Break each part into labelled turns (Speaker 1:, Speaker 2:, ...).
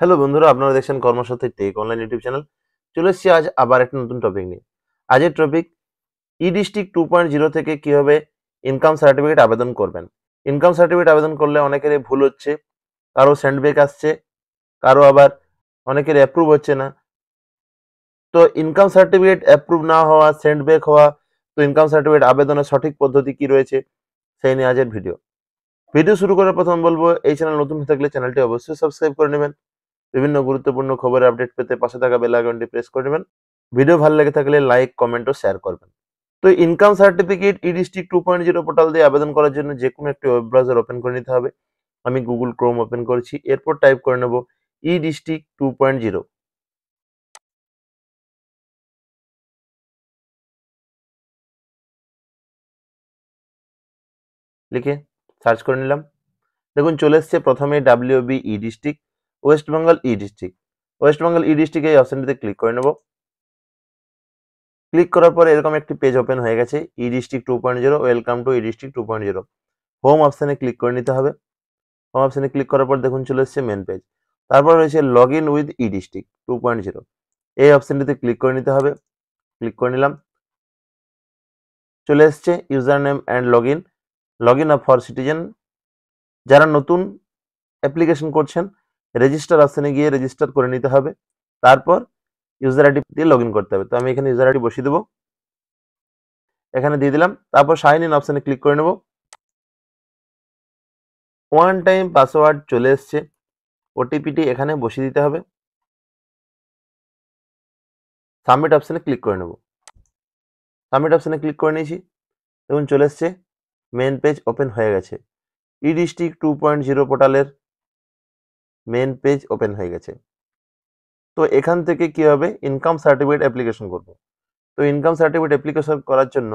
Speaker 1: hello বন্ধুরা আপনারা দেখছেন Karmasathi tech online YouTube channel চলে এসেছি আজ আবার একটা নতুন টপিক নিয়ে আজের topic e district two point zero থেকে কীভাবে ইনকাম সার্টিফিকেট আবেদন করবেন ইনকাম সার্টিফিকেট আবেদন করলে অনেকেরই ভুল হচ্ছে কারো স্যান্ডব্যাক আসছে কারো আবার অনেকের অ্যাপ্রুভ হচ্ছে না তো ইনকাম সার্টিফিকেট অ্যাপ্রুভ না হওয়া স্যান্ডব্যাক হওয়া তো ইনকাম সার্টিফিকেট আবেদনের সঠিক পদ্ধতি কি রয়েছে সেই নিয়ে আজের ভিডিও ভিডিও শুরু করার প্রথম বলবো এই চ্যানেল নতুন হয়ে থাকলে চ্যানেলটি অবশ্যই সাবস্ক্রাইব করে নেবেন বিভিন্ন গুরুত্বপূর্ণ খবরের আপডেট পেতে পাশে থাকা বেল আইকনটি প্রেস করে ভিডিও ভালো লেগে থাকলে লাইক কমেন্ট ও শেয়ার করবেন তো income certificate e district two point zero portal দিয়ে আবেদন করার জন্য যে কোনো একটি ওয়েব ব্রাউজার ওপেন করে নিতে হবে আমি গুগল ক্রোম ওপেন করেছি এরপর টাইপ করে
Speaker 2: নেব e district two point zero লিখে সার্চ করে নিলাম দেখুন চলে এসছে প্রথমে W B e district
Speaker 1: West Bengal e district West Bengal e district এই অপশনটিতে ক্লিক করে নেব ক্লিক করার পরে এরকম একটি পেজ ওপেন হয়ে গেছে e district two point zero welcome to e district two point zero home অপশানে ক্লিক করে নিতে হবে হোম অপশানে ক্লিক করার পর দেখুন চলে এসছে মেন পেজ তারপর রয়েছে log in with e district two point zero এই অপশানটিতে ক্লিক করে নিতে হবে ক্লিক করে নিলাম চলে এসছে user name and log in log in for citizen যারা নতুন অ্যাপ্লিকেশন করছেন রেজিস্টার অপশানে গিয়ে রেজিস্টার করে নিতে হবে তারপর ইউজার আইডি দিয়ে লগ করতে হবে তো আমি এখানে ইউজার আইডি বসিয়ে দেবো এখানে দিয়ে দিলাম তারপর সাইন ইন অপশানে ক্লিক করে নেব
Speaker 2: ওয়ান টাইম পাসওয়ার্ড চলে এসছে ওটিপিটি এখানে বসিয়ে দিতে হবে সাবমিট অপশানে ক্লিক
Speaker 1: করে নেব সাবমিট অপশানে ক্লিক করে নিয়েছি এবং চলে এসছে মেন পেজ ওপেন হয়ে গেছে e district two point zero পোর্টালের মেন পেজ ওপেন হয়ে গেছে তো এখান থেকে কি হবে ইনকাম সার্টিফিকেট অ্যাপ্লিকেশন করব
Speaker 2: তো ইনকাম সার্টিফিকেট অ্যাপ্লিকেশন করার জন্য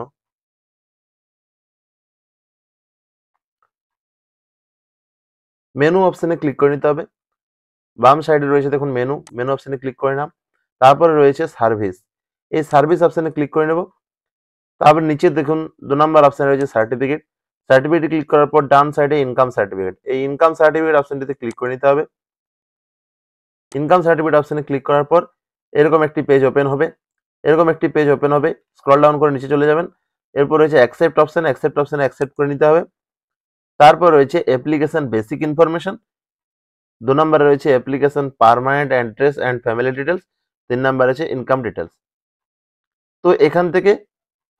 Speaker 2: মেনু অপশানে ক্লিক করে নিতে হবে
Speaker 1: বাম সাইডে রয়েছে দেখুন মেনু মেনু অপশানে ক্লিক করে নাম তারপরে রয়েছে সার্ভিস এই সার্ভিস অপশানে ক্লিক করে নেব তারপর নিচে দেখুন দু নম্বর অপশানে রয়েছে সার্টিফিকেট সার্টিফিকেট ক্লিক করার পর ডান সাইডে ইনকাম সার্টিফিকেট এই ইনকাম সার্টিফিকেট অপশানটিতে ক্লিক করে নিতে হবে ইনকাম সার্টিফিকেট অপশানে ক্লিক করার পর এরকম একটি পেজ ওপেন হবে এরকম একটি পেজ ওপেন হবে স্ক্রল ডাউন করে নিচে চলে যাবেন এরপর রয়েছে অ্যাকসেপ্ট অপশান অ্যাকসেপ্ট অপশানে অ্যাকসেপ্ট করে নিতে হবে তারপর রয়েছে অ্যাপ্লিকেশন বেসিক ইনফরমেশান দু নম্বরে রয়েছে application permanent address and family details তিন নম্বরে আছে ইনকাম ডিটেলস তো এখান থেকে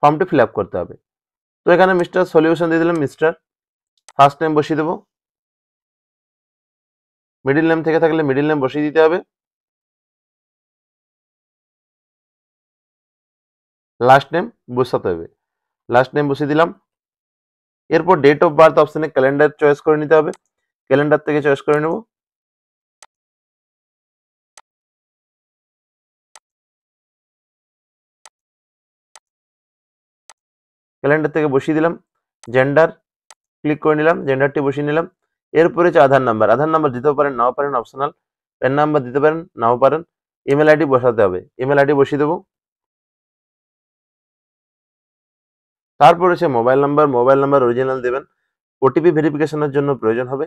Speaker 1: ফর্মটি ফিল করতে হবে তো এখানে মিস্টার সলিউশন দিয়ে দিলাম
Speaker 2: মিস্টার ফার্স্ট টাইম বসিয়ে দেবো মিডিল নেম থেকে থাকলে মিডিল নেম বসিয়ে দিতে হবে লাস্ট নেম বসাতে হবে লাস্ট নেম বসিয়ে দিলাম এরপর ডেট অফ বার্থ অপশানে ক্যালেন্ডার চয়েস করে নিতে হবে ক্যালেন্ডার থেকে চয়েস করে নেব ক্যালেন্ডার থেকে বসিয়ে দিলাম জেন্ডার
Speaker 1: ক্লিক করে নিলাম জেন্ডারটি বসিয়ে নিলাম এরপরে হচ্ছে আধার নাম্বার আধার নাম্বার দিতে পারেন নাও পারেন অপশনাল প্যান নাম্বার দিতে পারেন নাও পারেন ইমেল আইডি বসাতে হবে ইমেল আইডি বসিয়ে দেবো
Speaker 2: তারপর হচ্ছে mobile number mobile number original দেবেন ওটিপি ভেরিফিকেশনের জন্য প্রয়োজন হবে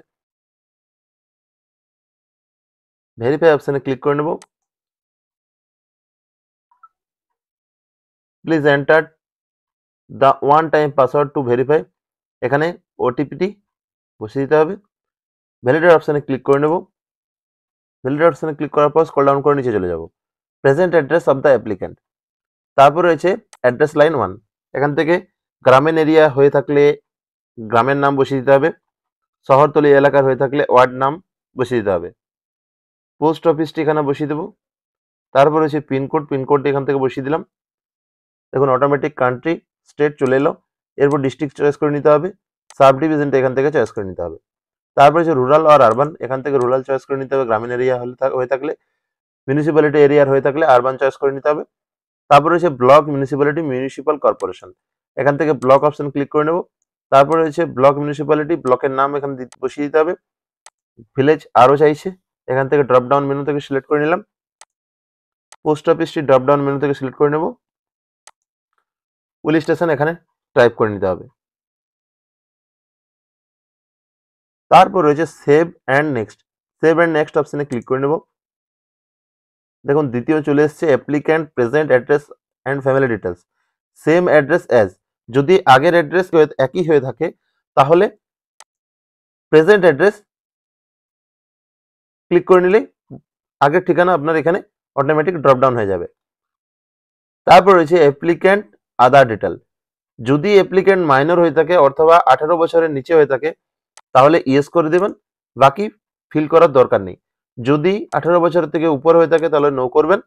Speaker 2: ভেরিফাই অপশানে ক্লিক করে নেব
Speaker 1: please enter the one time password to verify এখানে ওটিপিটি বসিয়ে দিতে হবে ভ্যালিডেট অপশানে ক্লিক করে নেব ভ্যালিডেট অপশানে ক্লিক করার পর স্কল ডাউন করে নিচে চলে যাব present address of the applicant তারপর রয়েছে অ্যাড্রেস লাইন ওয়ান এখান থেকে গ্রামীণ এরিয়া হয়ে থাকলে গ্রামের নাম বসিয়ে দিতে হবে শহরতলি এলাকার হয়ে থাকলে ওয়ার্ড নাম বসিয়ে দিতে হবে পোস্ট অফিস ঠিকানা বসিয়ে দেবো তারপর রয়েছে পিনকোড পিনকোড এখান থেকে বসিয়ে দিলাম দেখুন অটোমেটিক কান্ট্রি স্টেট চলে এলো এরপর ডিস্ট্রিক্ট চয়েস করে নিতে হবে সাব ডিভিশনটা এখান থেকে চয়েস করে নিতে হবে তারপরে যে রুরাল আর আরবান এখান থেকে রুরাল চয়েস করে নিতে হবে গ্রামীণ এরিয়া হলে হয়ে থাকলে মিউনিসিপ্যালিটি এরিয়ার হয়ে থাকলে আরবান চয়েস করে নিতে হবে তারপরে হচ্ছে ব্লক মিউনিসিপ্যালিটি মিউনিসিপ্যাল কর্পোরেশন এখান থেকে ব্লক অপশন ক্লিক করে নেব তারপরে হচ্ছে ব্লক মিউনিসিপ্যালিটি ব্লকের নাম এখানে বসিয়ে দিতে হবে ভিলেজ আরও চাইছে এখান থেকে ড্রপ ডাউন মেনু থেকে সিলেক্ট করে নিলাম পোস্ট অফিসটি ড্রপ ডাউন মেনু থেকে সিলেক্ট করে নেব পুলিশ স্টেশন এখানে টাইপ করে নিতে হবে তারপর রয়েছে save and next save and next অপশানে ক্লিক করে নেব দেখুন দ্বিতীয় চলে এসছে applicant present address and family details same address as যদি আগের অ্যাড্রেস একই হয়ে থাকে তাহলে প্রেজেন্ট অ্যাড্রেস ক্লিক করে নিলেই আগের ঠিকানা আপনার এখানে অটোমেটিক ড্রপডাউন হয়ে যাবে তারপর রয়েছে অ্যাপ্লিক্যান্ট আদার ডিটেল যদি অ্যাপ্লিক্যান্ট মাইনর হয়ে থাকে অথবা আঠারো বছরের নিচে হয়ে থাকে তাহলে ইয়েস করে দেবেন বাকি ফিল করার দরকার নেই যদি আঠারো বছর থেকে উপর হয়ে থাকে তাহলে নো করবেন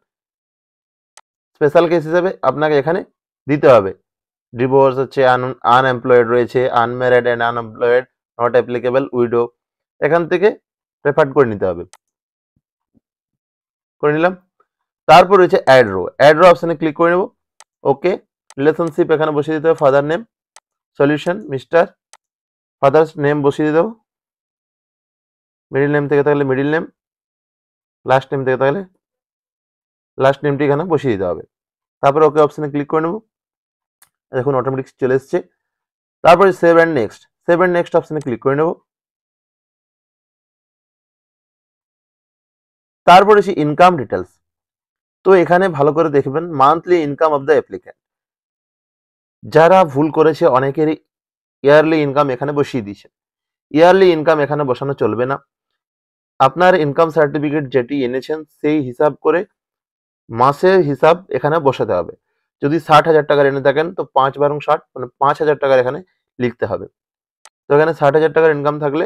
Speaker 1: স্পেশাল কেস হিসেবে আপনাকে এখানে দিতে হবে ডিভোর্স হচ্ছে আনএমপ্লয়েড রয়েছে unmarried and unemployed not applicable widow এখান থেকে প্রেফার করে নিতে হবে করে নিলাম তারপর রয়েছে অ্যাড রো অ্যাড রো অপশানে ক্লিক করে নেব ওকে রিলেশনশিপ এখানে বসিয়ে দিতে হবে father name solution mister father's name বসিয়ে দিয়ে দেবো মিডিল নেম থেকে থাকলে মিডিল নেম লাস্ট নেম থেকে থাকলে লাস্ট নেমটি এখানে বসিয়ে দিতে হবে তারপরে ওকে অপশানে ক্লিক করে নেব দেখুন অটোমেটিক চলে এসছে তারপরে save and next save and next অপশানে ক্লিক করে নেব তারপরে সে ইনকাম ডিটেলস তো এখানে ভালো করে দেখবেন monthly income of the applicant যারা ভুল করেছে অনেকেরই ইয়ারলি ইনকাম এখানে বসিয়ে দিয়েছেন ইয়ারলি ইনকাম এখানে বসানো চলবে না আপনার ইনকাম সার্টিফিকেট যেটি এনেছেন সেই হিসাব করে মাসের হিসাব এখানে বসাতে হবে যদি ষাট হাজার টাকার এনে থাকেন তো পাঁচ বারং ষাট মানে পাঁচ হাজার টাকার এখানে লিখতে হবে তো এখানে ষাট হাজার টাকার ইনকাম থাকলে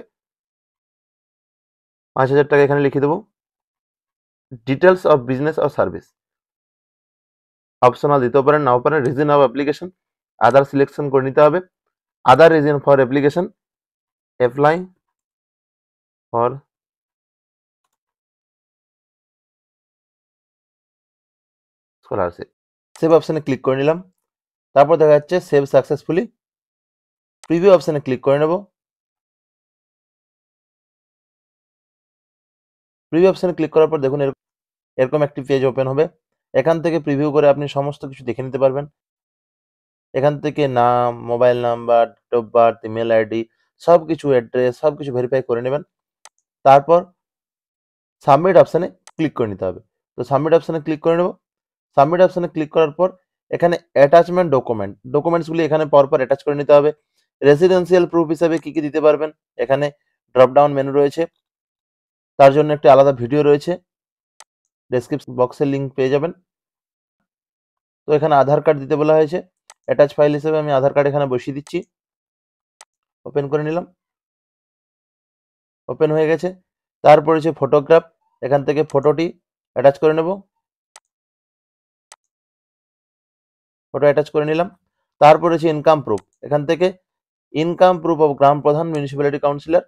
Speaker 1: পাঁচ হাজার টাকা এখানে লিখে দেবো details of business of service optional দিতেও পারেন নাও পারেন reason of application other selection করে নিতে হবে other reason for application
Speaker 2: apply for scholarship save অপশানে ক্লিক করে নিলাম তারপর দেখা যাচ্ছে সেভ সাকসেসফুলি প্রিভিউ অপশানে ক্লিক করে নেব প্রিভিউ
Speaker 1: অপশানে ক্লিক করার পর দেখুন এরকম একটি পেজ ওপেন হবে এখান থেকে প্রিভিউ করে আপনি সমস্ত কিছু দেখে নিতে পারবেন এখান থেকে নাম mobile number date of birth email ID সব কিছু অ্যাড্রেস সব কিছু ভেরিফাই করে নেবেন তারপর সাবমিট অপশানে ক্লিক করে নিতে হবে তো সাবমিট অপশানে ক্লিক করে নেব সাবমিট অপশানে ক্লিক করার পর এখানে অ্যাটাচমেন্ট ডকুমেন্ট ডকুমেন্টসগুলি এখানে পরপর অ্যাটাচ করে নিতে হবে রেসিডেন্সিয়াল প্রুফ হিসাবে কী কী দিতে পারবেন এখানে ড্রপডাউন মেনু রয়েছে তার জন্য একটি আলাদা ভিডিও রয়েছে ডেসক্রিপশন বক্সের লিঙ্ক পেয়ে যাবেন তো এখানে আধার কার্ড দিতে বলা হয়েছে অ্যাটাচ ফাইল হিসেবে আমি আধার কার্ড এখানে বসিয়ে দিচ্ছি ওপেন করে নিলাম ওপেন হয়ে গেছে তারপরে যে ফটোগ্রাফ এখান থেকে ফটোটি অ্যাটাচ করে নেব ফটো অ্যাটাচ করে নিলাম তারপরে হচ্ছে ইনকাম প্রুফ এখান থেকে ইনকাম প্রুফ অফ গ্রাম প্রধান মিউনিসিপ্যালিটি কাউন্সিলর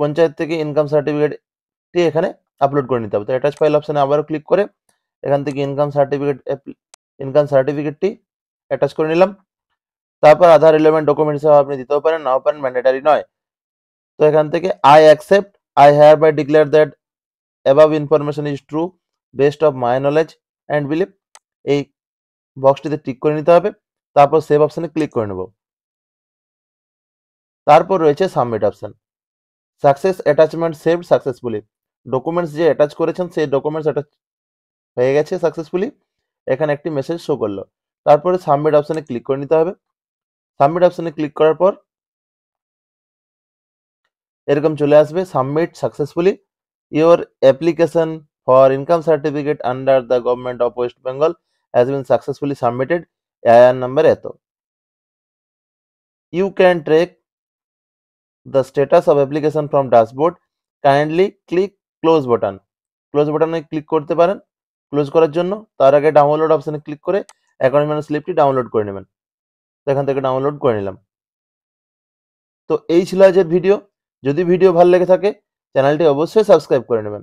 Speaker 1: পঞ্চায়েত থেকে ইনকাম সার্টিফিকেটটি এখানে আপলোড করে নিতে হবে তো অ্যাটাচ ফাইল অপশানে আবারও ক্লিক করে এখান থেকে ইনকাম সার্টিফিকেট ইনকাম সার্টিফিকেটটি অ্যাটাচ করে নিলাম তারপর আধার রিলেভেন্ট ডকুমেন্ট হিসাবে আপনি দিতেও পারেন নাও পারেন ম্যান্ডেটারি নয় তো এখান থেকে I accept I hereby declare that above information is true best of my knowledge and believe এই বক্সটিতে টিক করে নিতে হবে তারপর সেভ অপশানে ক্লিক করে নেব তারপর রয়েছে submit option success attachment save successfully documents যে অ্যাটাচ করেছেন সেই ডকুমেন্টস অ্যাটাচ হয়ে গেছে সাকসেসফুলি এখানে একটি মেসেজ শো করলো তারপর সাবমিট অপশনে ক্লিক করতে হবে সাবমিট অপশনে ক্লিক করার পর এরকম চলে আসবে submit successfully your application for income certificate under the government of West Bengal has been successfully submitted আর নাম্বার এত you can track the status of application from dashboard kindly click close button close বাটনে click করতে পারেন close করার জন্য তার আগে download অপশনে ক্লিক করে অ্যাকনমেন্ট স্লিপটি ডাউনলোড করে নেবেন তো এখান থেকে ডাউনলোড করে নিলাম
Speaker 2: তো এই ছিল আজের ভিডিও যদি ভিডিও ভালো লেগে থাকে চ্যানেলটি অবশ্যই সাবস্ক্রাইব করে নেবেন